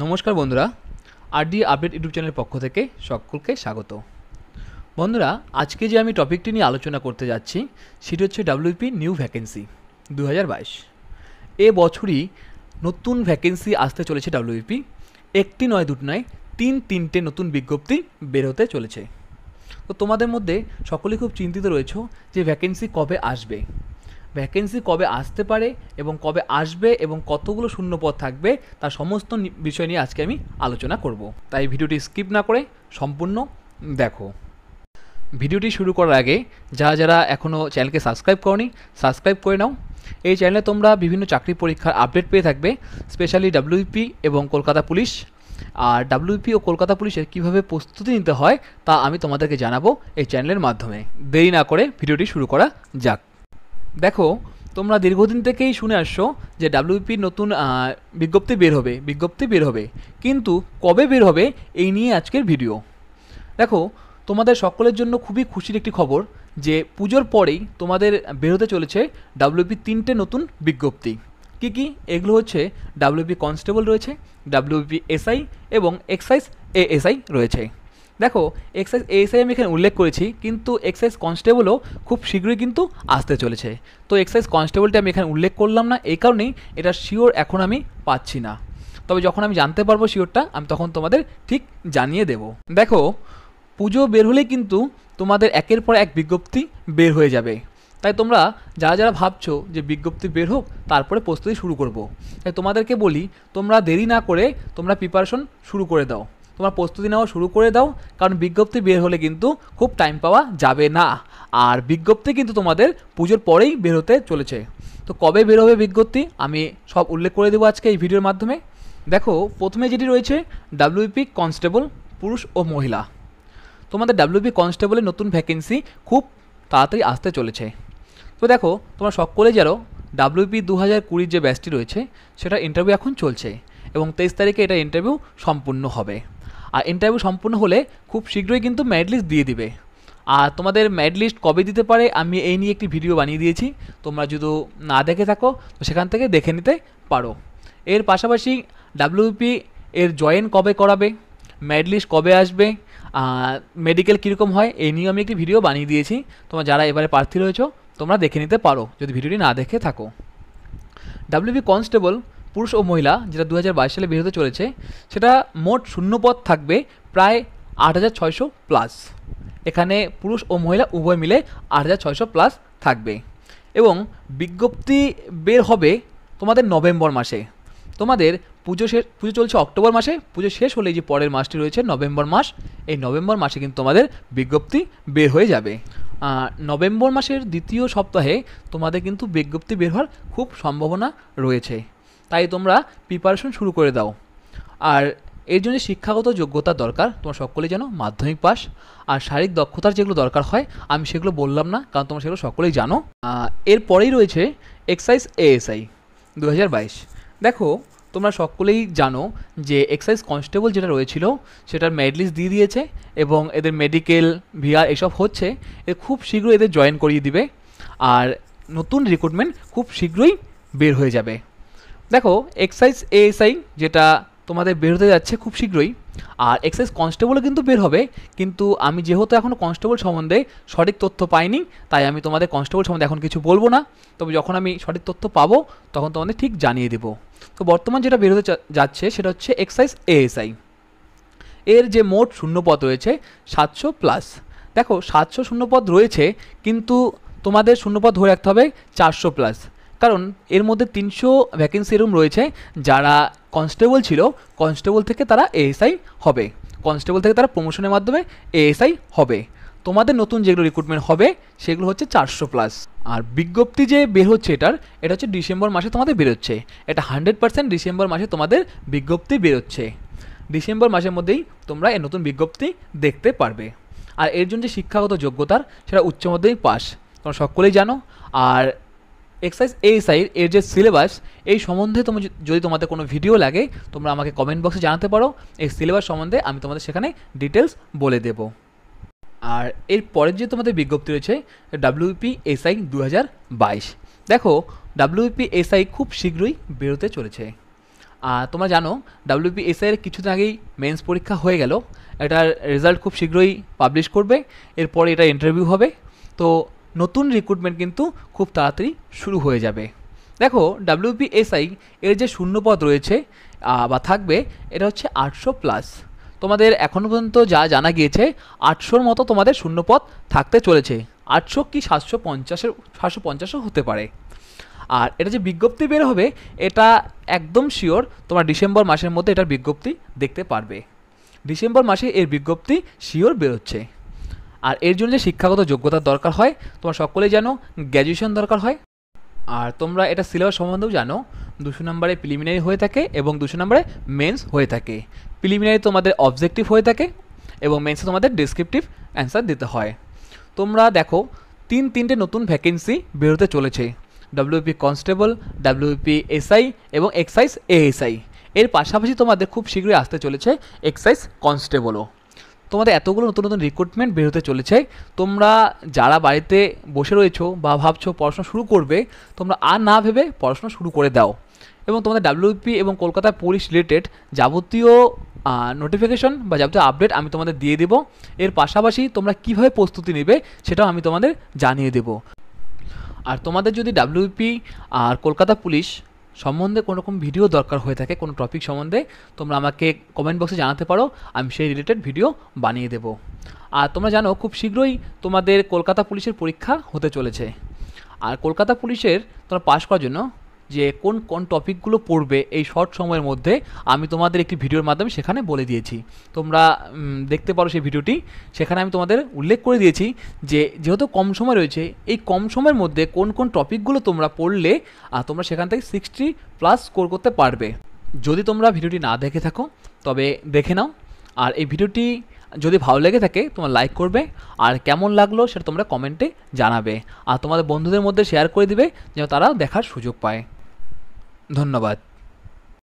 নমস্কার বন্ধুরা RD update YouTube চ্যানেলের পক্ষ থেকে সকলকে স্বাগত বন্ধুরা আজকে যে আমি টপিকটি নিয়ে আলোচনা করতে যাচ্ছি সেটি হচ্ছে ডাব্লিউপি নিউ ভ্যাকেন্সি দু হাজার বাইশ এ বছরই নতুন ভ্যাকেন্সি আসতে চলেছে ডাব্লিউপি একটি নয় দুটি নয় তিন তিনটে নতুন বিজ্ঞপ্তি বের হতে চলেছে তো তোমাদের মধ্যে সকলে খুব চিন্তিত রয়েছে যে ভ্যাকেন্সি কবে আসবে ভ্যাকেন্সি কবে আসতে পারে এবং কবে আসবে এবং কতগুলো শূন্যপদ থাকবে তার সমস্ত বিষয় নিয়ে আজকে আমি আলোচনা করব তাই ভিডিওটি স্কিপ না করে সম্পূর্ণ দেখো ভিডিওটি শুরু করার আগে যারা যারা এখনও চ্যানেলকে সাবস্ক্রাইব করনি সাবস্ক্রাইব করে নাও এই চ্যানেলে তোমরা বিভিন্ন চাকরি পরীক্ষার আপডেট পেয়ে থাকবে স্পেশালি ডাব্লিউপি e এবং কলকাতা পুলিশ আর ডাব্লিউপি e ও কলকাতা পুলিশের কিভাবে প্রস্তুতি নিতে হয় তা আমি তোমাদেরকে জানাবো এই চ্যানেলের মাধ্যমে দেরি না করে ভিডিওটি শুরু করা যাক দেখো তোমরা দীর্ঘদিন থেকেই শুনে আসছো যে ডাব্লিউপির নতুন বিজ্ঞপ্তি বের হবে বিজ্ঞপ্তি বের হবে কিন্তু কবে বের হবে এই নিয়ে আজকের ভিডিও দেখো তোমাদের সকলের জন্য খুবই খুশির একটি খবর যে পুজোর পরেই তোমাদের বের হতে চলেছে ডাব্লিউপি তিনটে নতুন বিজ্ঞপ্তি কি কি এগুলো হচ্ছে ডাব্লিউপি কনস্টেবল রয়েছে ডাব্লিউপি এসআই এবং এক্সাইজ এএসআই রয়েছে দেখো এক্সাইজ এসআই আমি এখানে উল্লেখ করেছি কিন্তু এক্সাইজ কনস্টেবলও খুব শীঘ্রই কিন্তু আসতে চলেছে তো এক্সাইজ কনস্টেবলটি আমি এখানে উল্লেখ করলাম না এই কারণেই এটা শিওর এখন আমি পাচ্ছি না তবে যখন আমি জানতে পারবো শিওরটা আমি তখন তোমাদের ঠিক জানিয়ে দেব দেখো পুজো বের হলে কিন্তু তোমাদের একের পর এক বিজ্ঞপ্তি বের হয়ে যাবে তাই তোমরা যারা যারা ভাবছো যে বিজ্ঞপ্তি বের হোক তারপরে প্রস্তুতি শুরু করব। তাই তোমাদেরকে বলি তোমরা দেরি না করে তোমরা প্রিপারেশন শুরু করে দাও তোমার প্রস্তুতি নেওয়া শুরু করে দাও কারণ বিজ্ঞপ্তি বের হলে কিন্তু খুব টাইম পাওয়া যাবে না আর বিজ্ঞপ্তি কিন্তু তোমাদের পুজোর পরেই বের হতে চলেছে তো কবে বের হবে বিজ্ঞপ্তি আমি সব উল্লেখ করে দেবো আজকে এই ভিডিওর মাধ্যমে দেখো প্রথমে যেটি রয়েছে ডাব্লিউপি কনস্টেবল পুরুষ ও মহিলা তোমাদের ডাব্লিউপি কনস্টেবলের নতুন ভ্যাকেন্সি খুব তাড়াতাড়ি আসতে চলেছে তো দেখো তোমরা সকলে জানো ডাব্লিউপি দু হাজার কুড়ির যে ব্যাচটি রয়েছে সেটা ইন্টারভিউ এখন চলছে এবং তেইশ তারিখে এটা ইন্টারভিউ সম্পূর্ণ হবে আর ইন্টারভিউ সম্পূর্ণ হলে খুব শীঘ্রই কিন্তু ম্যারিট লিস্ট দিয়ে দিবে আর তোমাদের ম্যারিট লিস্ট কবে দিতে পারে আমি এই নিয়ে একটি ভিডিও বানিয়ে দিয়েছি তোমরা যদি না দেখে থাকো তো সেখান থেকে দেখে নিতে পারো এর পাশাপাশি ডাব্লিউপি এর জয়েন কবে করাবে ম্যারিট লিস্ট কবে আসবে মেডিকেল কীরকম হয় এই নিয়ে আমি একটি ভিডিও বানিয়ে দিয়েছি তোমরা যারা এবারে প্রার্থী রয়েছ তোমরা দেখে নিতে পারো যদি ভিডিওটি না দেখে থাকো ডাব্লিউপি কনস্টেবল পুরুষ ও মহিলা যেটা দু সালে বের হতে চলেছে সেটা মোট শূন্যপদ থাকবে প্রায় আট হাজার ছয়শো প্লাস এখানে পুরুষ ও মহিলা উভয় মিলে আট হাজার ছয়শো প্লাস থাকবে এবং বিজ্ঞপ্তি বের হবে তোমাদের নভেম্বর মাসে তোমাদের পুজো শেষ পুজো চলছে অক্টোবর মাসে পুজো শেষ হলে যে পরের মাসটি রয়েছে নভেম্বর মাস এই নভেম্বর মাসে কিন্তু তোমাদের বিজ্ঞপ্তি বের হয়ে যাবে নভেম্বর মাসের দ্বিতীয় সপ্তাহে তোমাদের কিন্তু বিজ্ঞপ্তি বের হওয়ার খুব সম্ভাবনা রয়েছে তাই তোমরা প্রিপারেশন শুরু করে দাও আর এর জন্য শিক্ষাগত যোগ্যতা দরকার তোমার সকলেই জানো মাধ্যমিক পাস আর শারীরিক দক্ষতার যেগুলো দরকার হয় আমি সেগুলো বললাম না কারণ তোমরা সেগুলো সকলেই জানো এরপরেই রয়েছে এক্সাইজ এএসআই দু দেখো তোমরা সকলেই জানো যে এক্সাইজ কনস্টেবল যেটা রয়েছিল সেটার মেরিট লিস্ট দিয়ে দিয়েছে এবং এদের মেডিকেল ভিআর এসব হচ্ছে এ খুব শীঘ্রই এদের জয়েন করিয়ে দিবে আর নতুন রিক্রুটমেন্ট খুব শীঘ্রই বের হয়ে যাবে দেখো এক্সাইজ এএসআই যেটা তোমাদের বের হতে যাচ্ছে খুব শীঘ্রই আর এক্সাইজ কনস্টেবলও কিন্তু বের হবে কিন্তু আমি যেহেতু এখন কনস্টেবল সম্বন্ধে সঠিক তথ্য পাইনি তাই আমি তোমাদের কনস্টেবল সম্বন্ধে এখন কিছু বলবো না তবে যখন আমি সঠিক তথ্য পাবো তখন তোমাদের ঠিক জানিয়ে দেবো তো বর্তমান যেটা বের হতে যাচ্ছে সেটা হচ্ছে এক্সাইজ এএসআই এর যে মোট শূন্যপদ রয়েছে সাতশো প্লাস দেখো সাতশো শূন্যপদ রয়েছে কিন্তু তোমাদের শূন্যপদ ধরে রাখতে হবে চারশো প্লাস কারণ এর মধ্যে তিনশো ভ্যাকেন্সি রুম রয়েছে যারা কনস্টেবল ছিল কনস্টেবল থেকে তারা এএসআই হবে কনস্টেবল থেকে তারা প্রমোশনের মাধ্যমে এএসআই হবে তোমাদের নতুন যেগুলো রিক্রুটমেন্ট হবে সেগুলো হচ্ছে চারশো প্লাস আর বিজ্ঞপ্তি যে বের হচ্ছে এটার এটা হচ্ছে ডিসেম্বর মাসে তোমাদের বেরোচ্ছে এটা হান্ড্রেড পার্সেন্ট ডিসেম্বর মাসে তোমাদের বিজ্ঞপ্তি বেরোচ্ছে ডিসেম্বর মাসের মধ্যেই তোমরা এই নতুন বিজ্ঞপ্তি দেখতে পারবে আর এর জন্য যে শিক্ষাগত যোগ্যতার সেটা উচ্চ মাধ্যমিক পাস তোমরা সকলেই জানো আর এক্সারসাইজ এই সাইড এর যে সিলেবাস এই সম্বন্ধে তুমি যদি তোমাদের কোনো ভিডিও লাগে তোমরা আমাকে কমেন্ট বক্সে জানাতে পারো এই সিলেবাস সম্বন্ধে আমি তোমাদের সেখানে ডিটেলস বলে দেব আর এর পরের যে তোমাদের বিজ্ঞপ্তি রয়েছে ডাব্লিউপি এসআই দু হাজার বাইশ দেখো ডাব্লিউপি এসআই খুব শীঘ্রই বেরোতে চলেছে আর তোমরা জানো ডাব্লিউপি এসআইয়ের কিছুদিন আগেই মেন্স পরীক্ষা হয়ে গেল এটার রেজাল্ট খুব শীঘ্রই পাবলিশ করবে এরপরে এটা ইন্টারভিউ হবে তো নতুন রিক্রুটমেন্ট কিন্তু খুব তাড়াতাড়ি শুরু হয়ে যাবে দেখো ডাব্লিউপিএসআই এর যে শূন্যপদ রয়েছে বা থাকবে এটা হচ্ছে আটশো প্লাস তোমাদের এখনও পর্যন্ত যা জানা গিয়েছে আটশোর মতো তোমাদের শূন্যপদ থাকতে চলেছে আটশো কি সাতশো পঞ্চাশের সাতশো পঞ্চাশও হতে পারে আর এটা যে বিজ্ঞপ্তি বের হবে এটা একদম শিওর তোমরা ডিসেম্বর মাসের মধ্যে এটার বিজ্ঞপ্তি দেখতে পারবে ডিসেম্বর মাসে এর বিজ্ঞপ্তি শিওর বেরোচ্ছে আর এর জন্য যে শিক্ষাগত যোগ্যতার দরকার হয় তোমার সকলেই জানো গ্র্যাজুয়েশন দরকার হয় আর তোমরা এটা সিলেবাস সম্বন্ধেও জানো দুশো নম্বরে প্রিলিমিনারি হয়ে থাকে এবং দুশো নম্বরে মেন্স হয়ে থাকে প্রিলিমিনারি তোমাদের অবজেক্টিভ হয়ে থাকে এবং মেন্সে তোমাদের ডিসক্রিপটিভ অ্যান্সার দিতে হয় তোমরা দেখো তিন তিনটে নতুন ভ্যাকেন্সি বেরোতে চলেছে ডাব্লিউপি কনস্টেবল ডাব্লিউপি এসআই এবং এক্সাইজ এএসআই এর পাশাপাশি তোমাদের খুব শীঘ্রই আসতে চলেছে এক্সাইজ কনস্টেবলও তোমাদের এতগুলো নতুন নতুন রিক্রুটমেন্ট বেরোতে চলেছে তোমরা যারা বাড়িতে বসে রয়েছো বা ভাবছো পড়াশোনা শুরু করবে তোমরা আর না ভেবে পড়াশোনা শুরু করে দাও এবং তোমাদের ডাব্লিউপি এবং কলকাতা পুলিশ রিলেটেড যাবতীয় নোটিফিকেশন বা যাবতীয় আপডেট আমি তোমাদের দিয়ে দেবো এর পাশাপাশি তোমরা কীভাবে প্রস্তুতি নেবে সেটাও আমি তোমাদের জানিয়ে দেবো আর তোমাদের যদি ডাব্লিউপি আর কলকাতা পুলিশ সম্বন্ধে কোনো রকম ভিডিও দরকার হয়ে থাকে কোনো টপিক সম্বন্ধে তোমরা আমাকে কমেন্ট বক্সে জানাতে পারো আমি সেই রিলেটেড ভিডিও বানিয়ে দেব আর তোমরা জানো খুব শীঘ্রই তোমাদের কলকাতা পুলিশের পরীক্ষা হতে চলেছে আর কলকাতা পুলিশের তোমরা পাশ করার জন্য যে কোন কোন টপিকগুলো পড়বে এই শর্ট সময়ের মধ্যে আমি তোমাদের একটি ভিডিওর মাধ্যমে সেখানে বলে দিয়েছি তোমরা দেখতে পারো সেই ভিডিওটি সেখানে আমি তোমাদের উল্লেখ করে দিয়েছি যে যেহেতু কম সময় রয়েছে এই কম সময়ের মধ্যে কোন কোন টপিকগুলো তোমরা পড়লে তোমরা সেখান থেকে সিক্সটি প্লাস স্কোর করতে পারবে যদি তোমরা ভিডিওটি না দেখে থাকো তবে দেখে নাও আর এই ভিডিওটি যদি ভালো লেগে থাকে তোমার লাইক করবে আর কেমন লাগলো সেটা তোমরা কমেন্টে জানাবে আর তোমাদের বন্ধুদের মধ্যে শেয়ার করে দিবে যেন তারা দেখার সুযোগ পায় ধন্যবাদ